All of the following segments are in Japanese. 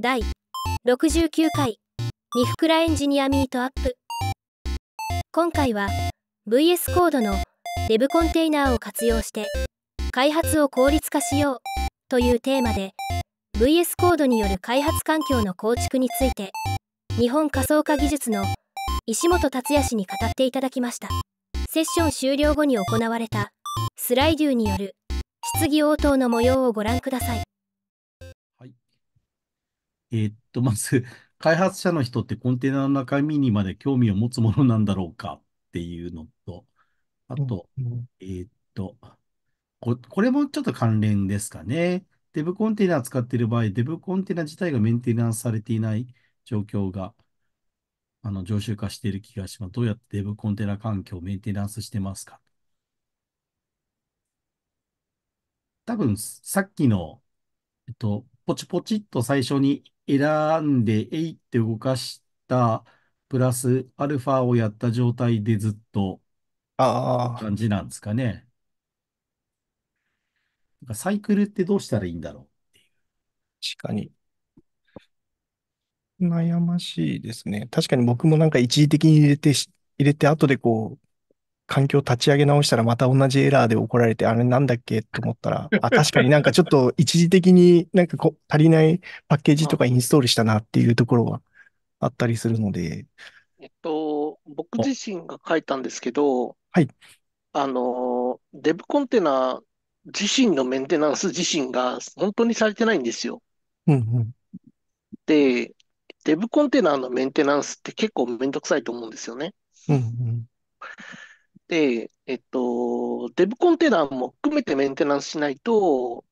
第69回ミフクエンジニアミートアップ今回は VS コードのデ e コンテイナーを活用して開発を効率化しようというテーマで VS コードによる開発環境の構築について日本仮想化技術の石本達也氏に語っていただきましたセッション終了後に行われたスライデューによる質疑応答の模様をご覧くださいえっと、まず、開発者の人ってコンテナの中身にまで興味を持つものなんだろうかっていうのと、あと、えっと、こ、これもちょっと関連ですかね。デブコンテナ使っている場合、デブコンテナ自体がメンテナンスされていない状況が、あの、常習化している気がします。どうやってデブコンテナ環境をメンテナンスしてますか多分、さっきの、えっと、ポチポチっと最初に選んで、えいって動かした、プラスアルファをやった状態でずっとああ、感じなんですかね。なんかサイクルってどうしたらいいんだろう。確かに。悩ましいですね。確かに僕もなんか一時的に入れて入れて後でこう、環境立ち上げ直したらまた同じエラーで怒られて、あれなんだっけと思ったら、あ、確かになんかちょっと一時的になんかこ足りないパッケージとかインストールしたなっていうところはあったりするので。えっと、僕自身が書いたんですけど、はい。あの、デブコンテナ自身のメンテナンス自身が本当にされてないんですよ。うんうん。で、デブコンテナのメンテナンスって結構めんどくさいと思うんですよね。うんうん。で、えっと、デブコンテナも含めてメンテナンスしないと、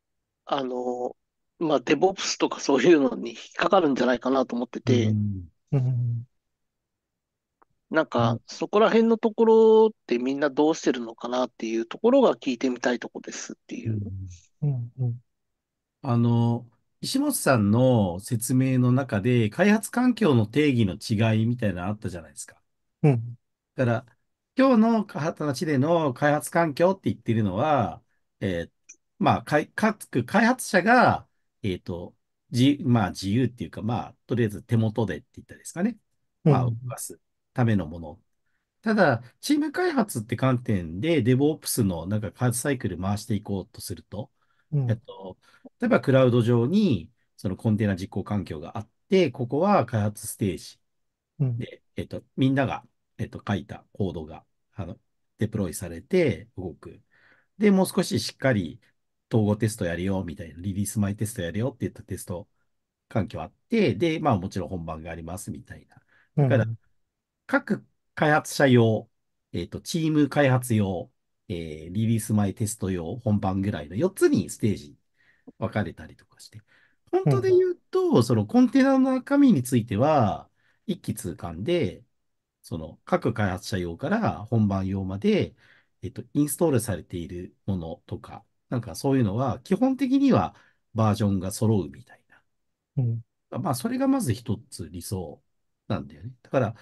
あの、まあ、デブオプスとかそういうのに引っかかるんじゃないかなと思ってて、なんか、そこら辺のところってみんなどうしてるのかなっていうところが聞いてみたいとこですっていう。あの、石本さんの説明の中で、開発環境の定義の違いみたいなのあったじゃないですか。うん。だから、今日の新地での開発環境って言ってるのは、えー、まあ、各開発者が、えっ、と、じ、まあ、自由っていうか、まあ、とりあえず手元でって言ったですかね。まあ、動かすためのもの。ただ、チーム開発って観点で、DevOps のなんか開発サイクル回していこうとすると、えっと、例えばクラウド上に、そのコンテナ実行環境があって、ここは開発ステージ。で、えっと、みんながえっと、書いたコードが、あの、デプロイされて動く。で、もう少ししっかり統合テストやるよ、みたいな、リリース前テストやるよって言ったテスト環境あって、で、まあもちろん本番があります、みたいな。だから、各開発者用、えっ、と、チーム開発用、えー、リリース前テスト用、本番ぐらいの4つにステージ分かれたりとかして。本当で言うと、そのコンテナの中身については、一気通貫で、その各開発者用から本番用まで、えっと、インストールされているものとか、なんかそういうのは基本的にはバージョンが揃うみたいな。うん、まあ、それがまず一つ理想なんだよね。だから、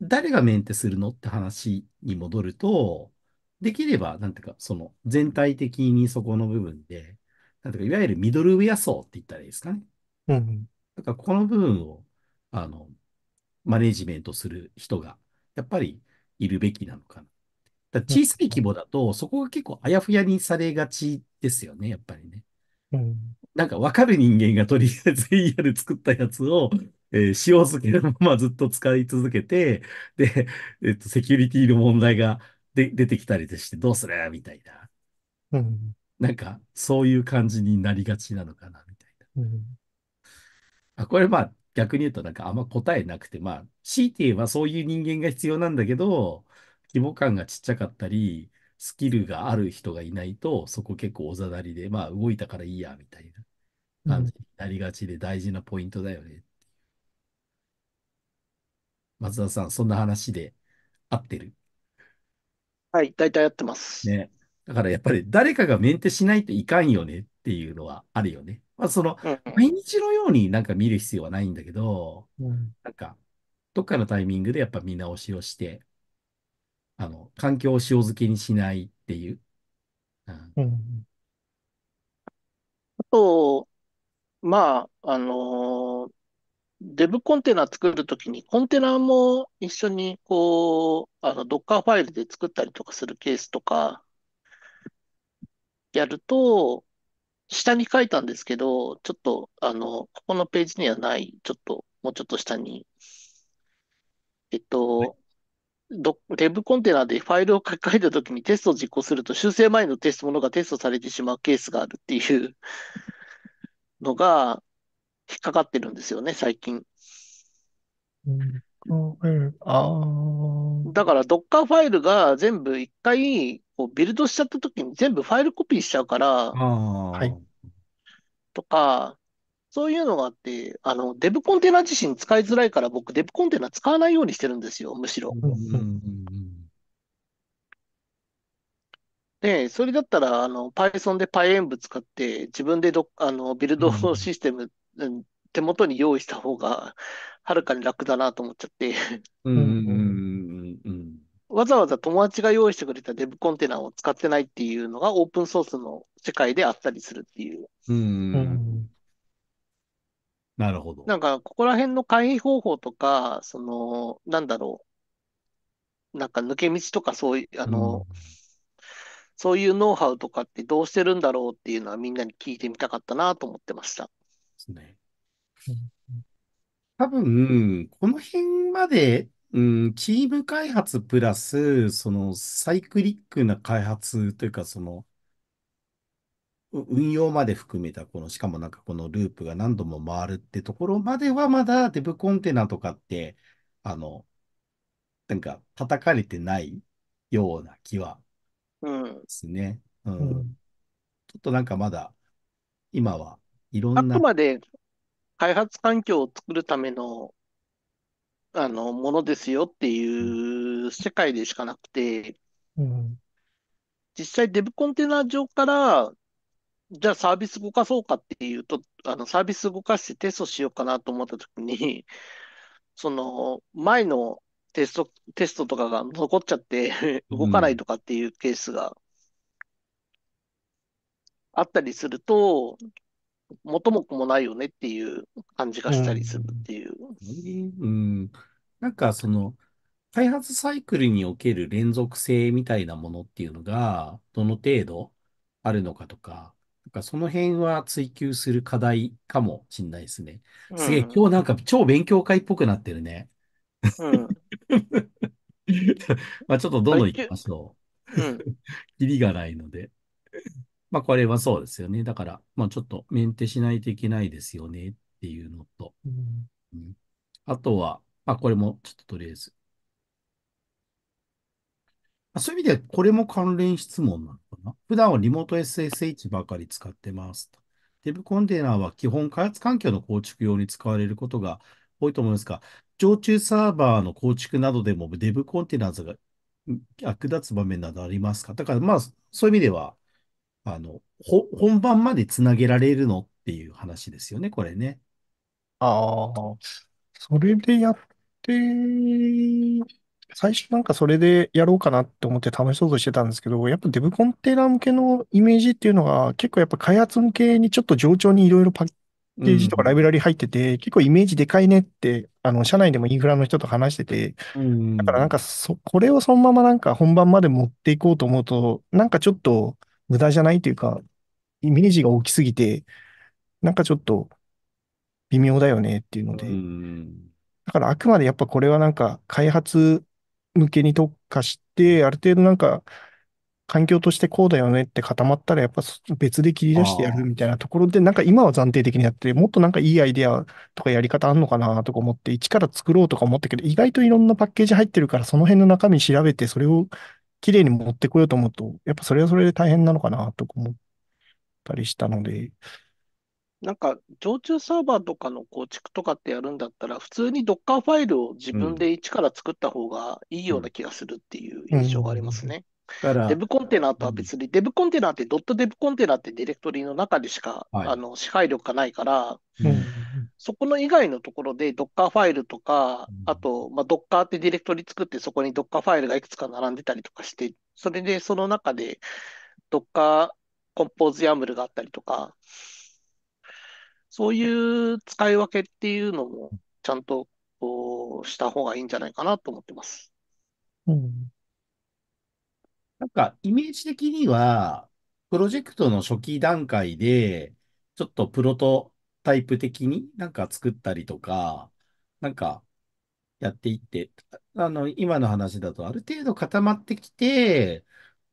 誰がメンテするのって話に戻ると、できれば、なんていうか、その全体的にそこの部分で、なんていうか、いわゆるミドルウェア層って言ったらいいですかね。うん。だから、この部分を、あの、マネジメントする人が、やっぱりいるべきなのかな。だ小さい規模だと、そこが結構あやふやにされがちですよね、やっぱりね。うん、なんか分かる人間がとりあえず AR 作ったやつを、えー、塩漬けのままずっと使い続けて、で、えっと、セキュリティの問題がで出てきたりしてどうするみたいな。うん、なんか、そういう感じになりがちなのかな、みたいな。うん、あこれまあ、逆に言うとなんかあんま答えなくて、まあ、強いて言えばそういう人間が必要なんだけど、規模感がちっちゃかったり、スキルがある人がいないと、そこ結構おざなりで、まあ動いたからいいや、みたいな感じになりがちで大事なポイントだよね。うん、松田さん、そんな話で合ってるはい、大体合ってます。ね。だからやっぱり誰かがメンテしないといかんよねっていうのはあるよね。まあ、その、毎日のようになんか見る必要はないんだけど、うん、なんか、どっかのタイミングでやっぱ見直しをして、あの、環境を塩漬けにしないっていう。うん。うん、あと、まあ、あのー、デブコンテナ作るときに、コンテナも一緒に、こう、あの、ドッカーファイルで作ったりとかするケースとか、やると、下に書いたんですけど、ちょっと、あの、ここのページにはない、ちょっと、もうちょっと下に、えっと、ど、デブコンテナでファイルを書き換えたときにテストを実行すると修正前のテストものがテストされてしまうケースがあるっていう のが引っかかってるんですよね、最近。うん、ああ。だから Docker ファイルが全部一回こうビルドしちゃった時に全部ファイルコピーしちゃうから、はい。とか、そういうのがあって、あの、デブコンテナ自身使いづらいから僕、デブコンテナ使わないようにしてるんですよ、むしろ。うんで、それだったら、あの、Python で PyEnv 使って、自分でど、あの、ビルドシステム、うん、手元に用意した方が、はるかに楽だなと思っちゃって。うんうんわざわざ友達が用意してくれたデブコンテナを使ってないっていうのがオープンソースの世界であったりするっていう。うん。なるほど。なんか、ここら辺の回避方法とか、その、なんだろう。なんか抜け道とかそういう、あの、そういうノウハウとかってどうしてるんだろうっていうのはみんなに聞いてみたかったなと思ってました。ですね。多分、この辺までうん、チーム開発プラス、そのサイクリックな開発というか、そのう運用まで含めた、この、しかもなんかこのループが何度も回るってところまでは、まだデブコンテナとかって、あの、なんか叩かれてないような気はうん。ですね。ううん。ちょっとなんかまだ、今はいろあんくな、まで開発環境を作るためのあの、ものですよっていう世界でしかなくて、実際デブコンテナ上から、じゃあサービス動かそうかっていうと、あの、サービス動かしてテストしようかなと思った時に、その、前のテスト、テストとかが残っちゃって 動かないとかっていうケースがあったりすると、元も子もないよねっていう感じがしたりするっていう。うん。なんかその、開発サイクルにおける連続性みたいなものっていうのが、どの程度あるのかとか、なんかその辺は追求する課題かもしんないですね。すげえ、今日なんか超勉強会っぽくなってるね。まあちょっとどの行きましょうう。キリがないので。まあこれはそうですよね。だから、まあちょっとメンテしないといけないですよねっていうのと。うんあとは、あ、これもちょっととりあえず。そういう意味で、これも関連質問なのかな。普段はリモート SSH ばかり使ってます。Dev コンテナは基本開発環境の構築用に使われることが多いと思いますが、常駐サーバーの構築などでも Dev コンテナーズが役立つ場面などありますかだから、まあ、そういう意味では、あの、本番までつなげられるのっていう話ですよね、これね。ああ、それでやっで、最初なんかそれでやろうかなって思って試そうとしてたんですけど、やっぱデブコンテナ向けのイメージっていうのが結構やっぱ開発向けにちょっと冗長にいろいろパッケージとかライブラリ入ってて、結構イメージでかいねって、あの、社内でもインフラの人と話してて、だからなんかそ、これをそのままなんか本番まで持っていこうと思うと、なんかちょっと無駄じゃないというか、イメージが大きすぎて、なんかちょっと微妙だよねっていうので、うんだからあくまでやっぱこれはなんか開発向けに特化して、ある程度なんか環境としてこうだよねって固まったらやっぱ別で切り出してやるみたいなところで、なんか今は暫定的にやって、もっとなんかいいアイデアとかやり方あんのかなとか思って、一から作ろうとか思ったけど、意外といろんなパッケージ入ってるから、その辺の中身調べて、それを綺麗に持ってこようと思うと、やっぱそれはそれで大変なのかなとか思ったりしたので、なんか、常駐サーバーとかの構築とかってやるんだったら、普通に Docker ファイルを自分で一から作った方がいいような気がするっていう印象がありますね。だからデブコンテナとは別に、デブコンテナって、ドットデブコンテナってディレクトリの中でしか、はいあの支配力がないから、うんそこの以外のところで Docker ファイルとかあと、まあ、Docker ってディレクトリ作って、そこに Docker ファイルがいくつか並んでたりとかして、それでその中で Docker コンポーズヤムルがあったりとか、そういう使い分けっていうのも、ちゃんとこうした方がいいんじゃないかなと思ってます。うん。なんか、イメージ的には、プロジェクトの初期段階で、ちょっとプロトタイプ的になんか作ったりとか、なんかやっていって、あの、今の話だとある程度固まってきて、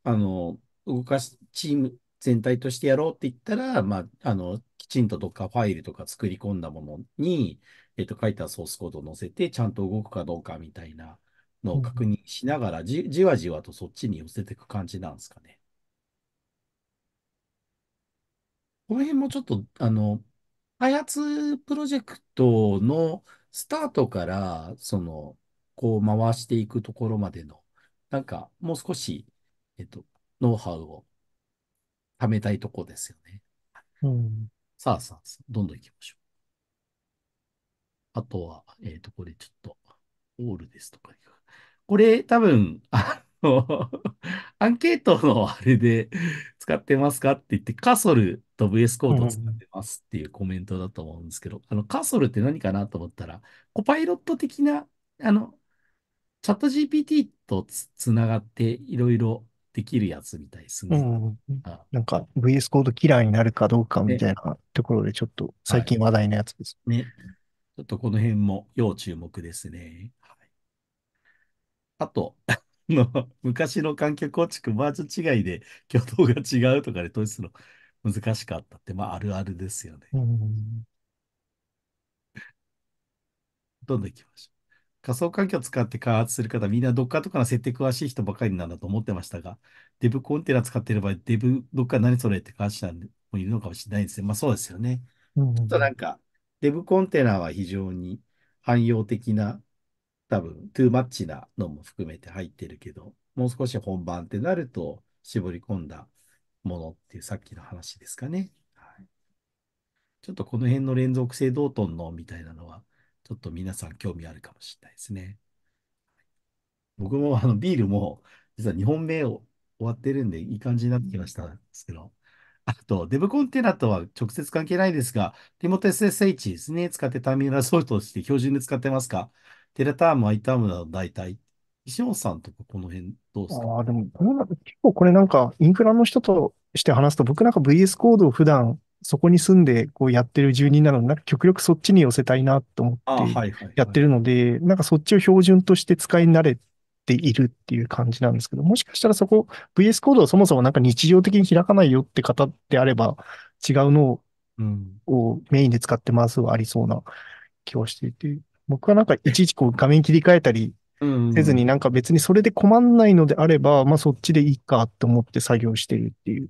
あの、動かし、チーム、全体としてやろうって言ったら、まあ、あの、きちんとどっかファイルとか作り込んだものに、えっと、書いたソースコードを載せて、ちゃんと動くかどうかみたいなのを確認しながら、うん、じじわじわとそっちに寄せていく感じなんですかね。この辺もちょっと、あの、開発プロジェクトのスタートから、その、こう回していくところまでの、なんか、もう少し、えっと、ノウハウを貯めたいとこですよね。うん、さあさあ、どんどん行きましょう。あとは、えっ、ー、と、これちょっと、オールですとか。これ多分、あの アンケートのあれで使ってますかって言って、カソルと VS コード使ってますっていうコメントだと思うんですけど、うん、あの、カソルって何かなと思ったら、コパイロット的な、あの、チャット GPT とつながっていろいろできるやつみたいですね。なんか VS コードキラーになるかどうかみたいなところでちょっと最近話題のやつです。ね。ちょっとこの辺も要注目ですね。あと、昔の観客構築バージョン違いで挙動が違うとかで統一するの難しかったって、まああるあるですよね。どんどん行きましょう。仮想環境を使って開発する方、みんな Docker とかの設定詳しい人ばかりなんだと思ってましたが、デブコンテナ使ってればデブ v Docker 何それって感じ者もいるのかもしれないですね。まあそうですよね。うん、ちょっとなんか、デブコンテナは非常に汎用的な、多分、トゥーマッチなのも含めて入ってるけど、もう少し本番ってなると、絞り込んだものっていうさっきの話ですかね。はい、ちょっとこの辺の連続性同等のみたいなのは、ちょっと皆さん興味あるかもしれないですね。僕もあのビールも、実は2本目を終わってるんで、いい感じになってきましたですけど。あと、デブコンテナとは直接関係ないですが、ティモテ SSH ですね、使ってターミナルソルトとして標準で使ってますかテラターム、アイタームなど大体。石本さんとかこの辺どうですかああ、でも、結構これなんか、インフラの人として話すと、僕なんか VS コードを普段そこに住んでこうやってる住人なので、なんか極力そっちに寄せたいなと思ってやってるので、なんかそっちを標準として使い慣れているっていう感じなんですけど、もしかしたらそこ VS コードはそもそもなんか日常的に開かないよって方であれば、違うのをメインで使ってますはありそうな気はしていて、僕はなんかいちいちこう画面切り替えたり、せずになんか別にそれで困んないのであれば、まあそっちでいいかと思って作業してるっていう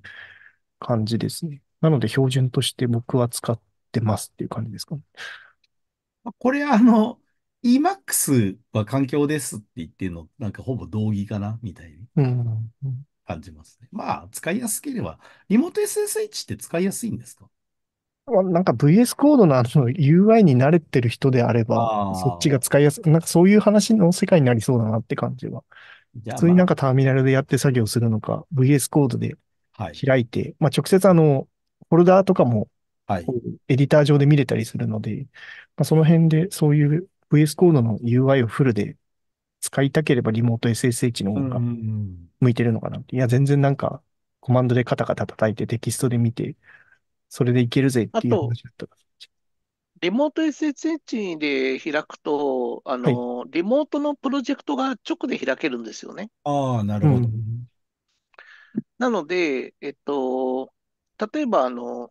感じですね。なので、標準として僕は使ってますっていう感じですかね。これ、あの、e m a x は環境ですって言ってるの、なんかほぼ同義かなみたいに感じますね。うんうん、まあ、使いやすければ、リモート SSH って使いやすいんですかなんか VS コードのあの UI に慣れてる人であれば、そっちが使いやすい。なんかそういう話の世界になりそうだなって感じは。じまあ普通になんかターミナルでやって作業するのか、VS コードで開いて、はい、まあ直接あの、フォルダーとかも、はい、エディター上で見れたりするので、まあ、その辺でそういう VS コードの UI をフルで使いたければリモート SSH の方が向いてるのかなって。いや、全然なんかコマンドでカタカタ叩いてテキストで見て、それでいけるぜっていう話だった。リモート SSH で開くと、あの、はい、リモートのプロジェクトが直で開けるんですよね。ああ、なるほど。うん、なので、えっと、例えば、あの、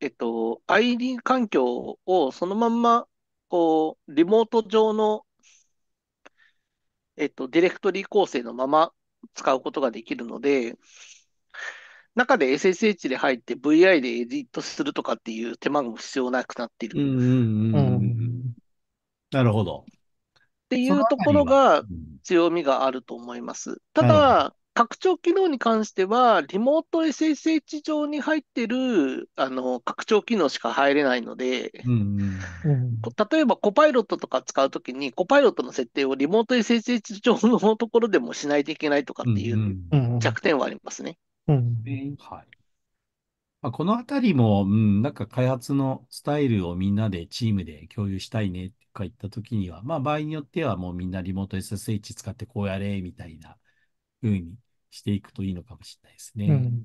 えっと、ID 環境をそのまんま、こう、リモート上の、えっと、ディレクトリ構成のまま使うことができるので、中で SSH で入って VI でエディットするとかっていう手間も必要なくなっている。なるほど。っていうところが強みがあると思います。ただ、拡張機能に関しては、リモート SSH 上に入ってる、あの、拡張機能しか入れないので、うんうん、例えばコパイロットとか使うときに、コパイロットの設定をリモート SSH 上のところでもしないといけないとかっていう弱点はありますね。このあたりも、うん、なんか開発のスタイルをみんなでチームで共有したいねとか言ったときには、まあ場合によってはもうみんなリモート SSH 使ってこうやれみたいな風にしていくといいのかもしれないですね。うん、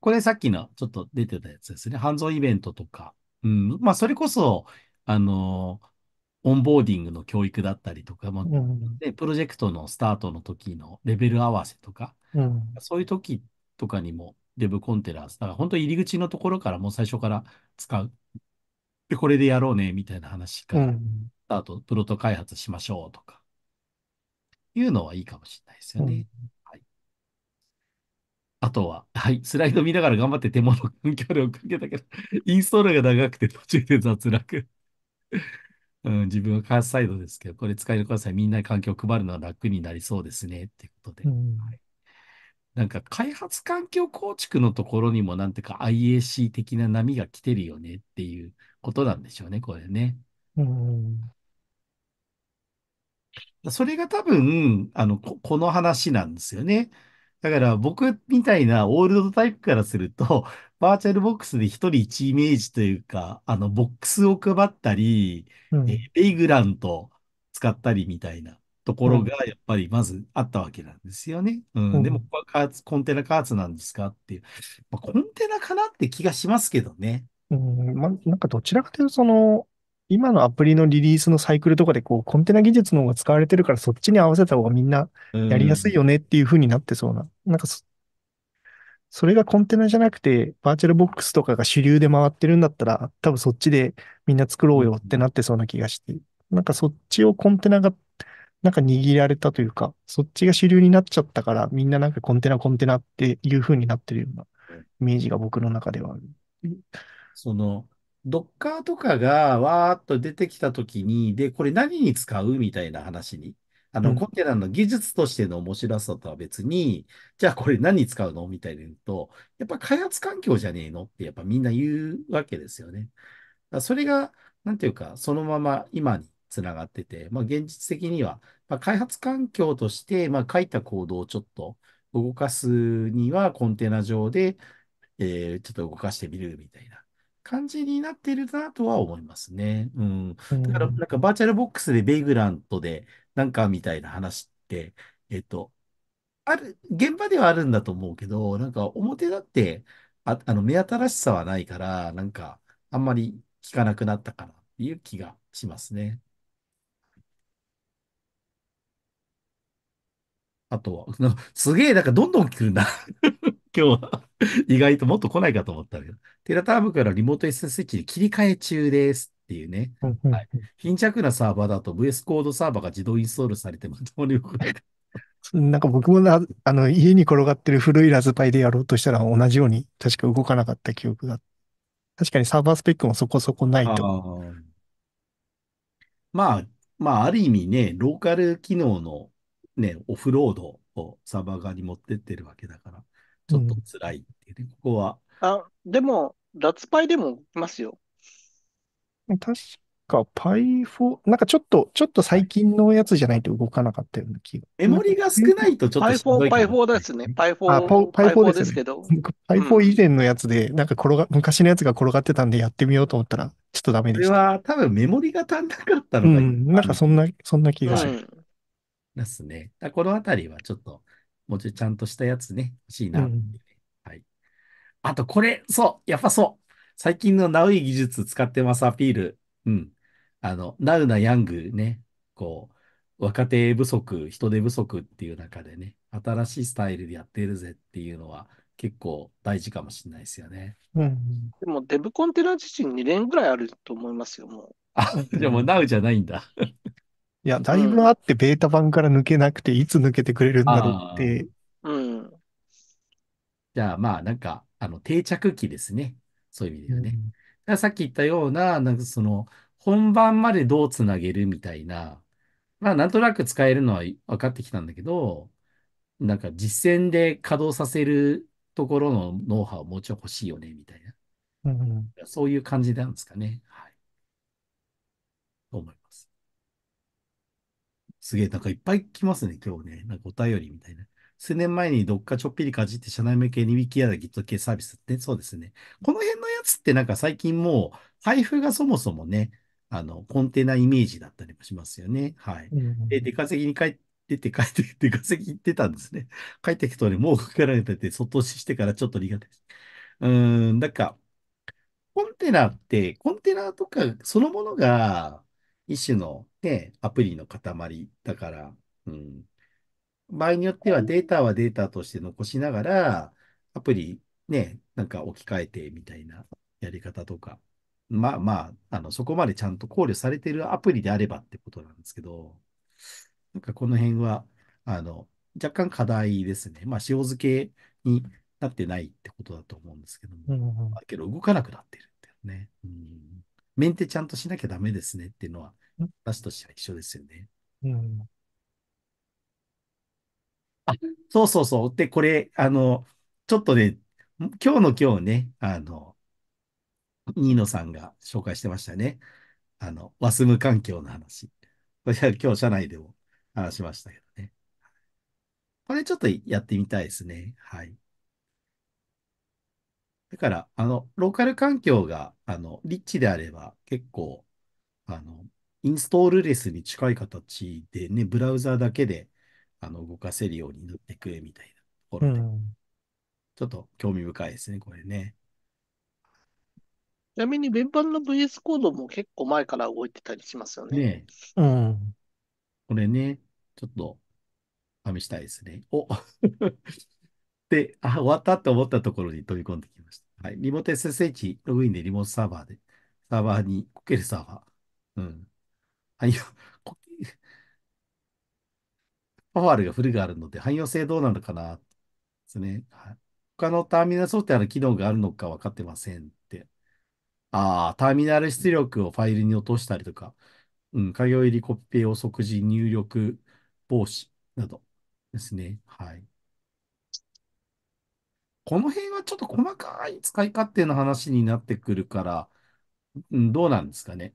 これさっきのちょっと出てたやつですね。半蔵イベントとか。うん。まあ、それこそ、あのー、オンボーディングの教育だったりとかも、うん、で、プロジェクトのスタートの時のレベル合わせとか、うん、そういう時とかにもデブコンテラーだから本当入り口のところからもう最初から使う。で、これでやろうね、みたいな話から、スタート、プロト開発しましょうとか、いうのはいいかもしれないですよね。はい。あとは、はい、スライド見ながら頑張って手元環境で追っかけたけど、インストールが長くて途中で雑落。うん、自分は開発サイドですけど、これ使いのください。みんなに環境を配るのは楽になりそうですね。っていうことで。うん、はい、なんか開発環境構築のところにも、なんていうか IAC 的な波が来てるよねっていうことなんでしょうね、これね。うん、それが多分、あの、こ、この話なんですよね。だから僕みたいなオールドタイプからすると、バーチャルボックスで一人一イメージというか、あの、ボックスを配ったり、えレイグラント使ったりみたいなところがやっぱりまずあったわけなんですよね。うん。でも、ここは加圧コンテナ加圧なんですかっていう。まあ、コンテナかなって気がしますけどね。うん。ま、なんかどちらかというと、その、今のアプリのリリースのサイクルとかでこうコンテナ技術の方が使われてるからそっちに合わせた方がみんなやりやすいよねっていう風になってそうな。なんかそ、それがコンテナじゃなくてバーチャルボックスとかが主流で回ってるんだったら多分そっちでみんな作ろうよってなってそうな気がして。なんかそっちをコンテナがなんか握られたというか、そっちが主流になっちゃったからみんななんかコンテナコンテナっていう風になってるようなイメージが僕の中ではある。そのドッカーとかがわーっと出てきたときに、で、これ何に使うみたいな話に。あの、コンテナの技術としての面白さとは別に、じゃあこれ何に使うのみたいに言うと、やっぱ開発環境じゃねえのってやっぱみんな言うわけですよね。それが、なんていうか、そのまま今につながってて、まあ現実的には、まあ、開発環境として、まあ書いたコードをちょっと動かすにはコンテナ上で、えーちょっと動かしてみるみたいな。感じになってるなとは思いますね。うん。だから、なんかバーチャルボックスでベイグラントで、なんかみたいな話って、えっと、ある、現場ではあるんだと思うけど、なんか表だって、あ、あの、目新しさはないから、なんか、あんまり聞かなくなったかなっていう気がしますね。あとは、すげえ、なんかどんどん来るだ。今日は意外ともっと来ないかと思ったけど、テラタームからリモート SS h イに切り替え中ですっていうね。はい、貧弱なサーバーだと VS コードサーバーが自動インストールされてまともに動かない。なんか僕もな、あの、家に転がってる古いラズパイでやろうとしたら同じように確か動かなかった記憶が。確かにサーバースペックもそこそこないと。まあ、まあ、ある意味ね、ローカル機能のね、オフロードをサーバー側に持ってってるわけだから。ちょっと辛いっていうね、ここは。あ、でも、脱パイでもいますよ。確か、パイ4、なんかちょっと、ちょっと最近のやつじゃないと動かなかったような気が。メモリが少ないとちょっパイしんど4、かパイも4ですね。パイ4、ー、パイパイ4ですねけど。パイ4以前のやつで、なんか転が、昔のやつが転がってたんでやってみようと思ったら、ちょっとダメでした。は多分メモリが足んなかったのがいん、なんかそんな、そんな気がする。ん。ですね。だこのあたりはちょっともうちょいちゃんとしたやつね、欲しいな、うん、はい。あと、これ、そう、やっぱそう。最近のナウイ技術使ってますアピール。うん。あの、ナウなヤングね、こう、若手不足、人手不足っていう中でね、新しいスタイルでやってるぜっていうのは、結構大事かもしれないですよね。うん、でも、デブコンテナ自身2年ぐらいあると思いますよ、もう。あ、じゃあもうナウじゃないんだ。いや、だいぶあってベータ版から抜けなくて、いつ抜けてくれるんだろうって。うん。じゃあまあなんか、あの、定着期ですね。そういう意味ではね。だからさっき言ったような、なんかその、本番までどうつなげるみたいな、まあなんとなく使えるのは分かってきたんだけど、なんか実践で稼働させるところのノウハウをもうちょい欲しいよね、みたいな。うん、そういう感じなんですかね。はい。と思います。すげえ、なんかいっぱい来ますね、今日ね。なんかお便りみたいな。数年前にどっかちょっぴりかじって社内向けに引き k i やギット系サービスって、そうですね。この辺のやつってなんか最近もう配布がそもそもね、あの、コンテナイメージだったりもしますよね。はい。で、出稼ぎに帰って、出て帰って出稼ぎ行ってたんですね。帰ってきたね、もうかけられてて、外押ししてからちょっと苦手です。うーん、なんか、コンテナって、コンテナとかそのものが、一種の、ね、アプリの塊だから、うん。場合によってはデータはデータとして残しながら、アプリね、なんか置き換えてみたいなやり方とか、まあまあ、あの、そこまでちゃんと考慮されてるアプリであればってことなんですけど、なんかこの辺は、あの、若干課題ですね。まあ、塩漬けになってないってことだと思うんですけども、うけど動かなくなってるってね。うんメンテちゃんとしなきゃダメですねっていうのは、私としては一緒ですよね。うん。あ、そうそうそう。で、これ、あの、ちょっとね、今日の今日ね、あの、ニーノさんが紹介してましたね。あの、ワスム環境の話。これは今日社内でも話しましたけどね。これちょっとやってみたいですね。はい。だから、あの、ローカル環境が、あの、リッチであれば、結構、あの、インストールレスに近い形でね、ブラウザーだけで、あの、動かせるようになってくれみたいなところで、ちょっと興味深いですね、これね。ちなみに、別版の VS コードも結構前から動いてたりしますよね。ねえうん。これね、ちょっと、試したいですね。お で、あ、終わったと思ったところに飛び込んできました。はい。リモート SSH ログインでリモートサーバーで、サーバーにこけるサーバー。うん。汎用、こパワールがフルがあるので、汎用性どうなのかな、ですね。はい。他のターミナルソフトウェアの機能があるのか分かってませんって。ああ、ターミナル出力をファイルに落としたりとか、うん、通業入りコピペを即時入力防止などですね。はい。この辺はちょっと細かい使い勝手の話になってくるから、うんどうなんですかね。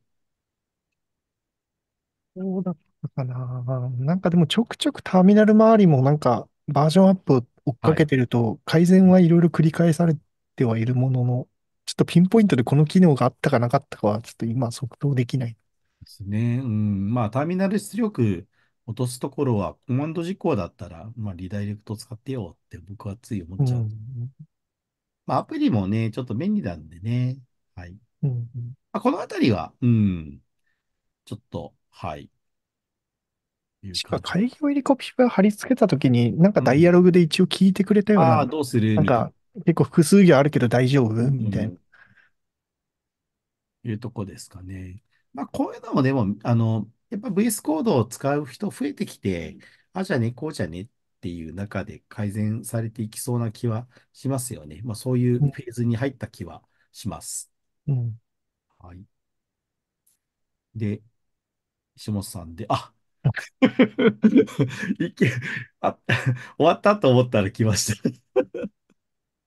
そうだったかな。なんかでもちょくちょくターミナル周りもなんかバージョンアップを追っかけてると改善はいろいろ繰り返されてはいるものの、ちょっとピンポイントでこの機能があったかなかったかはちょっと今即答できない。ですね。うん。まあ、ターミナル出力落とすところは、コマンド実行だったら、まあ、リダイレクト使ってよって僕はつい思っちゃう。まあ、アプリもね、ちょっと便利なんでね。はい。うんまあ、このあたりは、うん、ちょっと、はい。しか議業入りコピペ貼り付けたときに、なんかダイアログで一応聞いてくれたような。ああ、どうするなんか、結構複数行あるけど大丈夫みたいな、うん。いうとこですかね。まあ、こういうのもでも、あの、やっぱ VS コードを使う人増えてきて、あ、じゃね、こうじゃねっていう中で改善されていきそうな気はしますよね。まあ、そういうフェーズに入った気はします。うん。はい。で、下本さんで、あ いけ、あ、終わったと思ったら来ました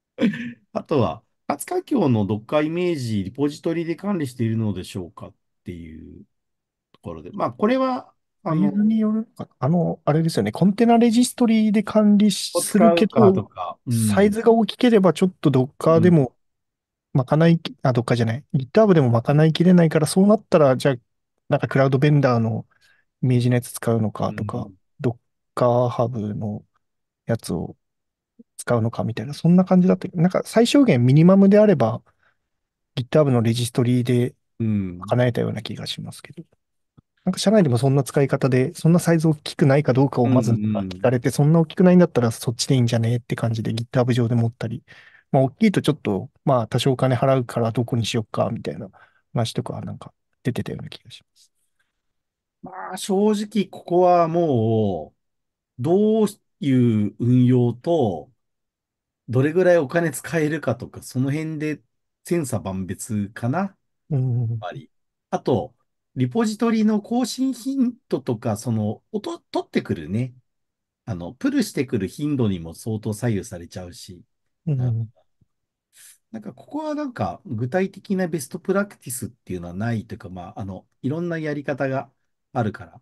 あとは、活環境の Docker イメージ、リポジトリで管理しているのでしょうかっていうころで、まあ、これは、あの、によるかあの、あれですよね、コンテナレジストリーで管理するけど、とかうん、サイズが大きければちょっとドッカーでもまかない、あ、どっかじゃない、GitHub でもまかないきれないから、そうなったら、じゃあ、なんかクラウドベンダーのイメージのやつ使うのかとか、ドッカーハブのやつを使うのかみたいな、そんな感じだった。なんか最小限ミニマムであれば、GitHub のレジストリで叶えたような気がしますけど。うんなんか社内でもそんな使い方で、そんなサイズ大きくないかどうかをまず聞かれて、うんうん、そんな大きくないんだったらそっちでいいんじゃねって感じで GitHub 上で持ったり、まあ大きいとちょっと、まあ多少お金払うからどこにしよっかみたいな話とかなんか出てたような気がします。まあ正直ここはもう、どういう運用と、どれぐらいお金使えるかとか、その辺で千差万別かな。うん、ぱり。あと、リポジトリの更新頻度とか、その、音、取ってくるね。あの、プルしてくる頻度にも相当左右されちゃうし。うん、なんか、ここはなんか、具体的なベストプラクティスっていうのはないというか、まあ、あの、いろんなやり方があるから、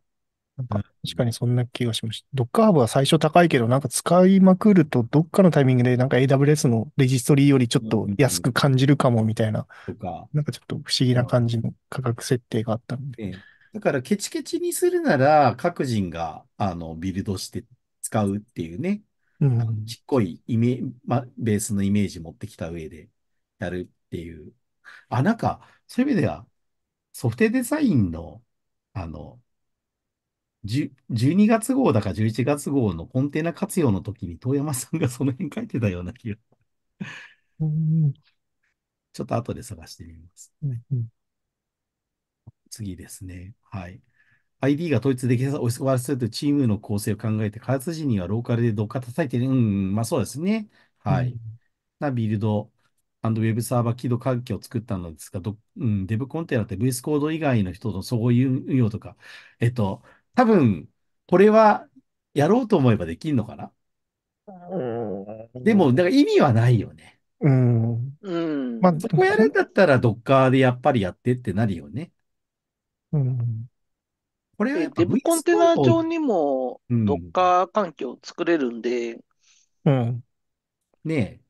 確かにそんな気がしました。ドッカーハブは最初高いけど、なんか使いまくると、どっかのタイミングでなんか AWS のレジストリーよりちょっと安く感じるかもみたいな、とか。なんかちょっと不思議な感じの価格設定があったんで。ええだから、ケチケチにするなら、各人が、あの、ビルドして使うっていうね、うあのん。ちっこいイメ、ま、ベースのイメージ持ってきた上でやるっていう。あ、なんか、そういう意味では、ソフトウェアデザインの、あの、12月号だか11月号のコンテナ活用の時に遠山さんがその辺書いてたような気が。ちょっと後で探してみます。次ですね。はい。ID が統一できたお忙しいというチームの構成を考えて、開発時にはローカルでどっか叩いて、ね、うん、まあそうですね。はい。うん、なビルド、ウェブサーバー起動環境を作ったのですが、うん、デブコンテナって VS コード以外の人と相互運用とか、えっと、多分、これはやろうと思えばできんのかなでも、だから意味はないよね。うん。うん。まあ、そこやるんだったら、ドッカーでやっぱりやってってなるよね。うん。これはやっぱデブコンテナ上にも、ドッカー環境作れるんで、うん。ね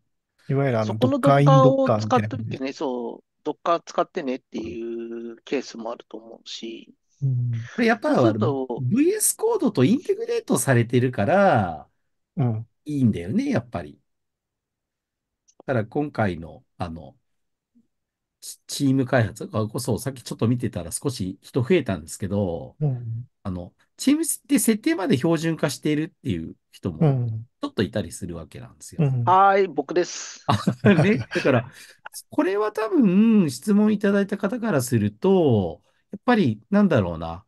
え。いわゆるあの、そこのドッカーを使っといてね、そう、ドッカー使ってねっていうケースもあると思うし。うん、これやっぱそうすると VS コードとインテグレートされてるから、うん、いいんだよね、やっぱり。だから今回の、あの、チーム開発あ、こそ、さっきちょっと見てたら少し人増えたんですけど、うん、あの、チームて設定まで標準化しているっていう人も、ちょっといたりするわけなんですよ。うんうん、はい、僕です。ね、だから、これは多分、質問いただいた方からすると、やっぱり、なんだろうな。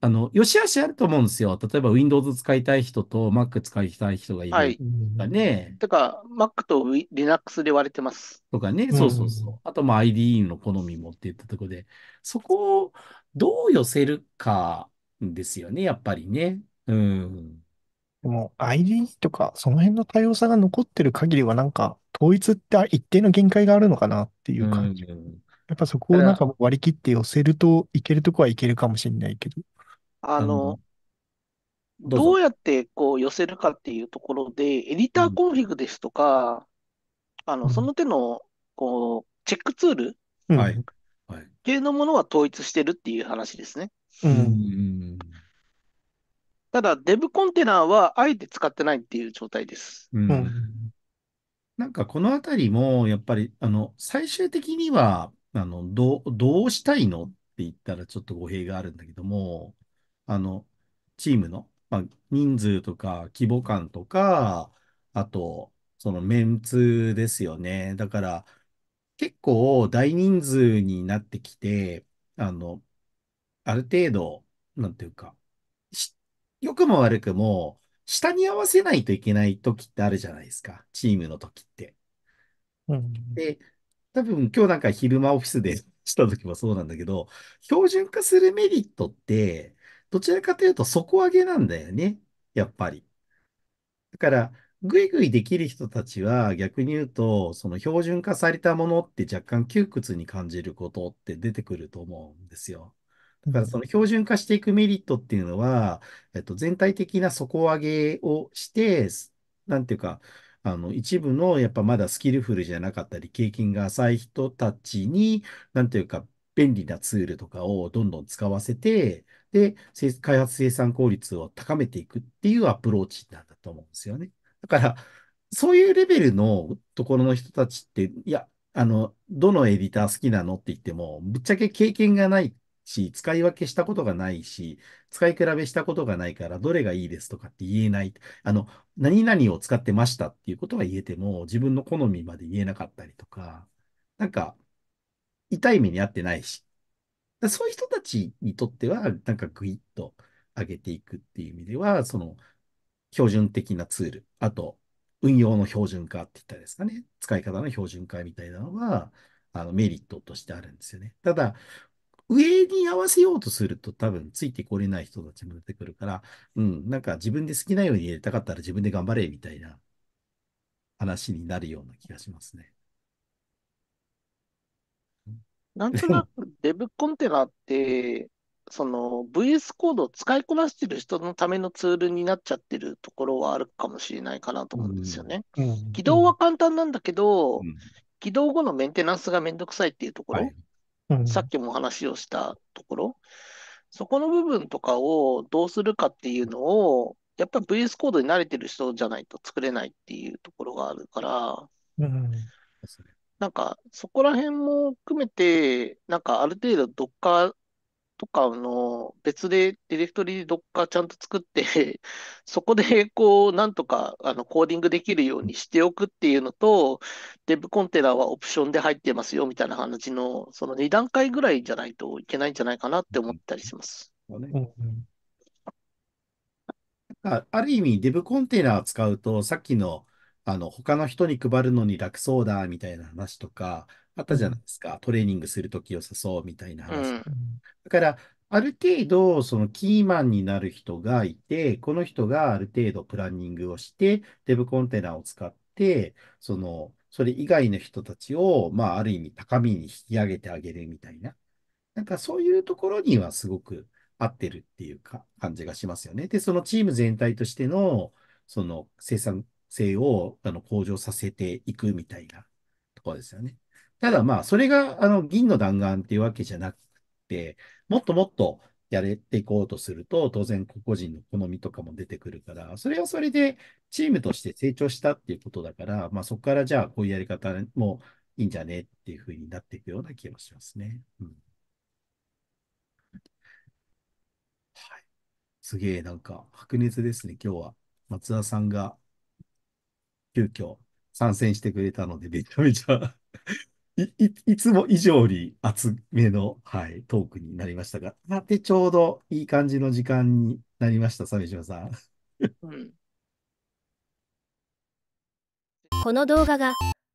あの、よし悪しあると思うんですよ。例えば Windows 使いたい人と Mac 使いたい人がいるはいとかね。だから Mac と Linux で割れてます。とかね。そうそうそう。あと、まあ IDE の好みもって言ったところで、そこをどう寄せるかですよね、やっぱりね。うん。でも ID とかその辺の多様さが残ってる限りはなんか統一って一定の限界があるのかなっていう感じ。ん。やっぱそこをなんか割り切って寄せると、いけるとこはいけるかもしれないけど。あの、うどうぞやってこう寄せるかっていうところで、エディターコンフィグですとか、あの、その手の、こう、チェックツールうんはい。はい。系のものは統一してるっていう話ですね。うん。ただ、デブコンテナはあえて使ってないっていう状態です。うんなんかこのあたりも、やっぱり、あの、最終的には、あの、どう、どうしたいのって言ったらちょっと語弊があるんだけども、あの、チームの、まあ、人数とか規模感とか、あと、そのメンツですよね。だから、結構大人数になってきて、あの、ある程度、なんていうか、良くも悪くも、下に合わせないといけない時ってあるじゃないですか。チームの時って。うん、で、多分今日なんか昼間オフィスでした時もそうなんだけど、標準化するメリットって、どちらかというと底上げなんだよね。やっぱり。だから、ぐいぐいできる人たちは逆に言うと、その標準化されたものって若干窮屈に感じることって出てくると思うんですよ。だからその標準化していくメリットっていうのは、えっと、全体的な底上げをして、なんていうか、あの、一部の、やっぱまだスキルフルじゃなかったり、経験が浅い人たちに、なんていうか、便利なツールとかをどんどん使わせて、で、開発生産効率を高めていくっていうアプローチなんだと思うんですよね。だから、そういうレベルのところの人たちって、いや、あの、どのエディター好きなのって言っても、ぶっちゃけ経験がないし、使い分けしたことがないし、使い比べしたことがないから、どれがいいですとかって言えない。あの、何々を使ってましたっていうことは言えても、自分の好みまで言えなかったりとか、なんか、痛い目に遭ってないし。そういう人たちにとっては、なんかグイッと上げていくっていう意味では、その、標準的なツール、あと、運用の標準化って言ったらですかね、使い方の標準化みたいなのは、あのメリットとしてあるんですよね。ただ、上に合わせようとすると多分ついてこれない人たちも出てくるから、うん、なんか自分で好きなように入れたかったら自分で頑張れみたいな話になるような気がしますね。なんとなくデブコンテナって、その VS コードを使いこなしてる人のためのツールになっちゃってるところはあるかもしれないかなと思うんですよね。起動は簡単なんだけど、起動後のメンテナンスがめんどくさいっていうところ。はいうん、さっきも話をしたところ、そこの部分とかをどうするかっていうのを、やっぱり VS コードに慣れてる人じゃないと作れないっていうところがあるから、うん、なんかそこら辺も含めて、なんかある程度 Docker とかの別でディレクトリーどっかちゃんと作って そこでこう、なんとかあのコーディングできるようにしておくっていうのと、デブコンテナはオプションで入ってますよみたいな話の、その2段階ぐらいじゃないといけないんじゃないかなって思ったりします。んあある意味、デブコンテナを使うと、さっきの、あの、他の人に配るのに楽そうだ、みたいな話とか、あったじゃないですか。トレーニングするとき良さそうみたいな話。うん、だから、ある程度、そのキーマンになる人がいて、この人がある程度プランニングをして、デブコンテナを使って、その、それ以外の人たちを、まあ、ある意味高みに引き上げてあげるみたいな。なんかそういうところにはすごく合ってるっていうか、感じがしますよね。で、そのチーム全体としての、その生産性をあの向上させていくみたいなところですよね。ただまあ、それがあの銀の弾丸っていうわけじゃなくて、もっともっとやれていこうとすると、当然個々人の好みとかも出てくるから、それはそれでチームとして成長したっていうことだから、まあ、そこからじゃあこういうやり方もいいんじゃねっていうふうになっていくような気がしますね。うんはい、すげえなんか白熱ですね、今日は。松田さんが急遽参戦してくれたので、めちゃめちゃい、い、つも以上に厚めの、はい、トークになりましたが、さて、ちょうどいい感じの時間になりました、鮫島さん。んこの動画が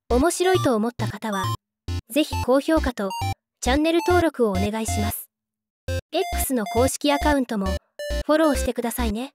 面白いと思った方は、ぜひ高評価とチャンネル登録をお願いします。X の公式アカウントもフォローしてくださいね。